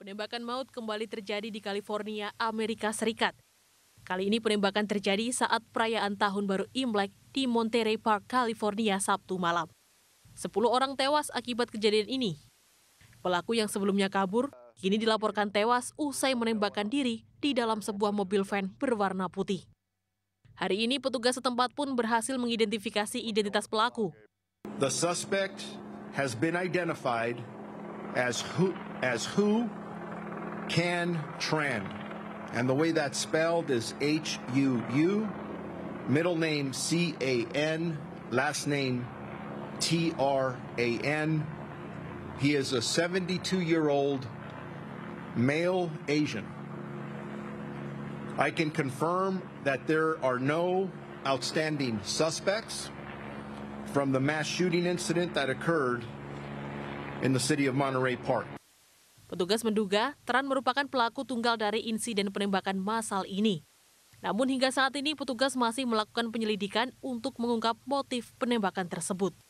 Penembakan maut kembali terjadi di California, Amerika Serikat. Kali ini penembakan terjadi saat perayaan Tahun Baru Imlek di Monterey Park, California Sabtu malam. Sepuluh orang tewas akibat kejadian ini. Pelaku yang sebelumnya kabur kini dilaporkan tewas usai menembakkan diri di dalam sebuah mobil van berwarna putih. Hari ini petugas setempat pun berhasil mengidentifikasi identitas pelaku. The suspect has been identified as who, as who Can Tran, And the way that's spelled is H U U, middle name C A N, last name T R A N. He is a 72 year old male Asian. I can confirm that there are no outstanding suspects from the mass shooting incident that occurred in the city of Monterey Park. Petugas menduga Tran merupakan pelaku tunggal dari insiden penembakan massal ini. Namun hingga saat ini petugas masih melakukan penyelidikan untuk mengungkap motif penembakan tersebut.